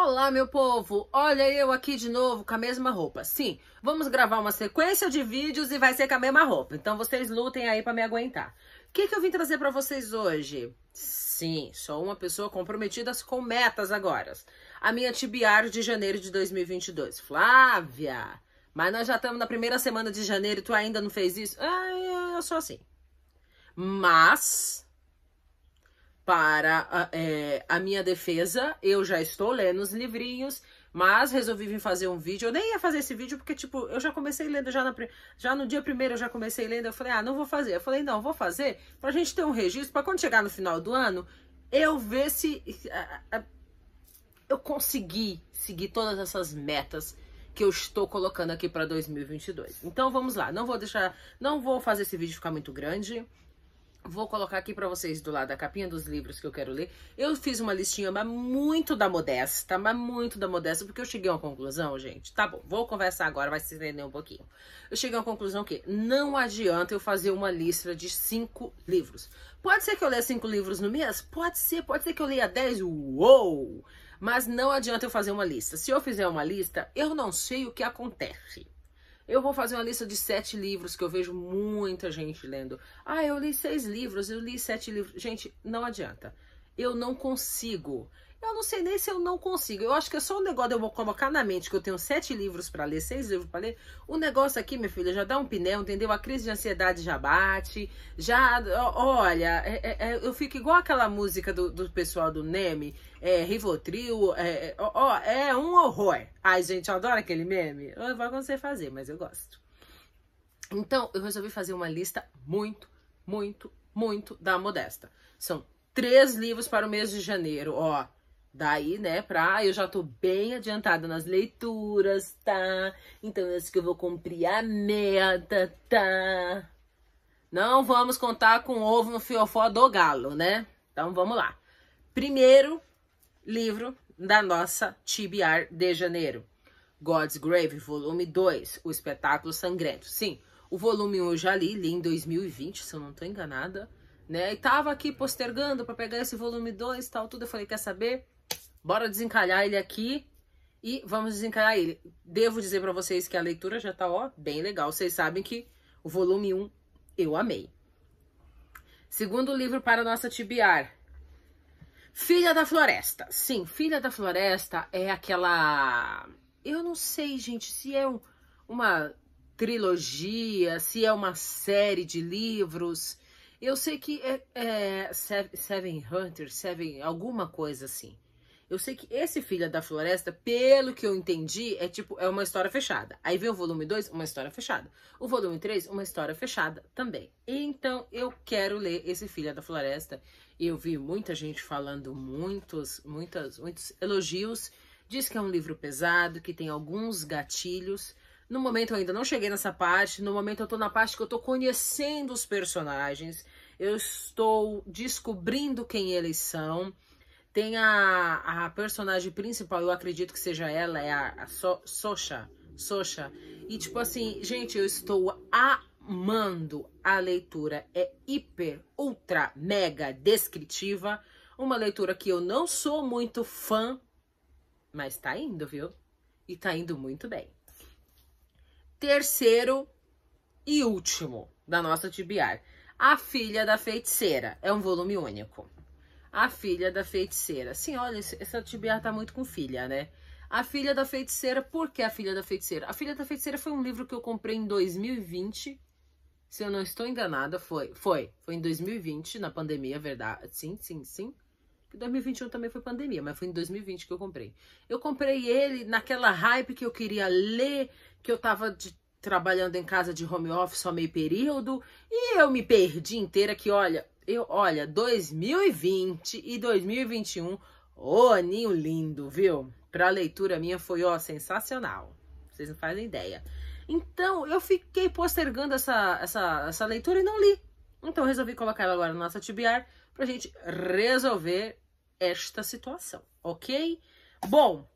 Olá, meu povo! Olha eu aqui de novo com a mesma roupa. Sim, vamos gravar uma sequência de vídeos e vai ser com a mesma roupa. Então vocês lutem aí para me aguentar. O que, que eu vim trazer para vocês hoje? Sim, sou uma pessoa comprometida com metas agora. A minha tibiário de janeiro de 2022. Flávia, mas nós já estamos na primeira semana de janeiro e tu ainda não fez isso? Ah, eu sou assim. Mas para a, é, a minha defesa, eu já estou lendo os livrinhos, mas resolvi vir fazer um vídeo. Eu nem ia fazer esse vídeo porque, tipo, eu já comecei lendo, já, na, já no dia primeiro eu já comecei lendo. Eu falei, ah, não vou fazer. Eu falei, não, vou fazer para a gente ter um registro, para quando chegar no final do ano, eu ver se a, a, eu consegui seguir todas essas metas que eu estou colocando aqui para 2022. Então vamos lá, não vou deixar, não vou fazer esse vídeo ficar muito grande. Vou colocar aqui para vocês do lado a capinha dos livros que eu quero ler. Eu fiz uma listinha, mas muito da modesta, mas muito da modesta, porque eu cheguei a uma conclusão, gente. Tá bom, vou conversar agora, vai se entender um pouquinho. Eu cheguei a uma conclusão que não adianta eu fazer uma lista de cinco livros. Pode ser que eu leia cinco livros no mês? Pode ser, pode ser que eu leia dez. Uou! Mas não adianta eu fazer uma lista. Se eu fizer uma lista, eu não sei o que acontece. Eu vou fazer uma lista de sete livros que eu vejo muita gente lendo. Ah, eu li seis livros, eu li sete livros. Gente, não adianta eu não consigo. Eu não sei nem se eu não consigo. Eu acho que é só um negócio Eu eu colocar na mente que eu tenho sete livros para ler, seis livros para ler. O negócio aqui, minha filha, já dá um pneu, entendeu? A crise de ansiedade já bate. Já, olha, é, é, é, eu fico igual aquela música do, do pessoal do Neme, é, Rivotril, é, é ó, é um horror. Ai, gente, eu adoro aquele meme. Eu vou conseguir fazer, mas eu gosto. Então, eu resolvi fazer uma lista muito, muito, muito da modesta. São três livros para o mês de janeiro, ó. Daí, né, pra... Ah, eu já tô bem adiantada nas leituras, tá? Então, esse que eu vou cumprir a meta, tá? Não vamos contar com ovo no fiofó do galo, né? Então, vamos lá. Primeiro livro da nossa TBR de janeiro. God's Grave, volume 2, O Espetáculo Sangrento. Sim, o volume 1 eu já li, li em 2020, se eu não tô enganada né? E tava aqui postergando para pegar esse volume 2 e tal, tudo. Eu falei, quer saber? Bora desencalhar ele aqui e vamos desencalhar ele. Devo dizer para vocês que a leitura já tá, ó, bem legal. Vocês sabem que o volume 1 um, eu amei. Segundo livro para nossa tibiar. Filha da Floresta. Sim, Filha da Floresta é aquela... Eu não sei, gente, se é um, uma trilogia, se é uma série de livros eu sei que é, é Seven Hunter, Seven, alguma coisa assim. Eu sei que esse Filha da Floresta, pelo que eu entendi, é tipo, é uma história fechada. Aí vem o volume 2, uma história fechada. O volume 3, uma história fechada também. Então, eu quero ler esse Filha da Floresta. Eu vi muita gente falando muitos, muitas, muitos elogios. Diz que é um livro pesado, que tem alguns gatilhos. No momento eu ainda não cheguei nessa parte, no momento eu tô na parte que eu tô conhecendo os personagens, eu estou descobrindo quem eles são. Tem a, a personagem principal, eu acredito que seja ela, é a, a so, E tipo assim, gente, eu estou amando a leitura. É hiper, ultra, mega descritiva. Uma leitura que eu não sou muito fã, mas tá indo, viu? E tá indo muito bem terceiro e último da nossa TBR. A Filha da Feiticeira. É um volume único. A Filha da Feiticeira. Sim, olha, essa TBR tá muito com filha, né? A Filha da Feiticeira, por que A Filha da Feiticeira? A Filha da Feiticeira foi um livro que eu comprei em 2020, se eu não estou enganada, foi, foi, foi em 2020, na pandemia, é verdade, sim, sim, sim, 2021 também foi pandemia, mas foi em 2020 que eu comprei. Eu comprei ele naquela hype que eu queria ler, que eu estava trabalhando em casa de home office só meio período e eu me perdi inteira que olha, eu olha, 2020 e 2021, ô oh, aninho lindo, viu? Pra leitura minha foi ó sensacional. Vocês não fazem ideia. Então, eu fiquei postergando essa, essa, essa leitura e não li. Então, resolvi colocar ela agora na nossa tibiar pra gente resolver esta situação, ok? Bom,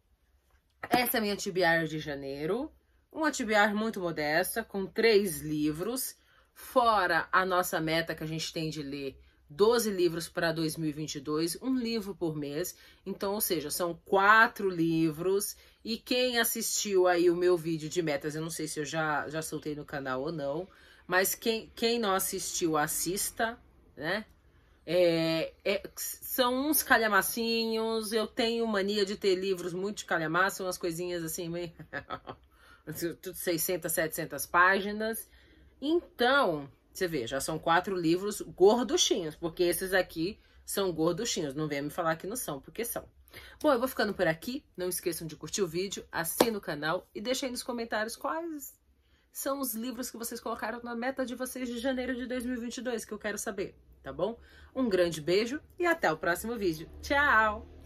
essa é a minha tibiar de janeiro uma TBR muito modesta, com três livros, fora a nossa meta que a gente tem de ler 12 livros para 2022, um livro por mês. Então, ou seja, são quatro livros. E quem assistiu aí o meu vídeo de metas, eu não sei se eu já, já soltei no canal ou não, mas quem, quem não assistiu, assista, né? É, é, são uns calhamacinhos, eu tenho mania de ter livros muito de calhamaço, umas coisinhas assim meio... tudo 600, 700 páginas. Então, você vê, já são quatro livros gorduchinhos, porque esses aqui são gorduchinhos. Não venha me falar que não são, porque são. Bom, eu vou ficando por aqui. Não esqueçam de curtir o vídeo, assina o canal e deixa aí nos comentários quais são os livros que vocês colocaram na meta de vocês de janeiro de 2022, que eu quero saber, tá bom? Um grande beijo e até o próximo vídeo. Tchau!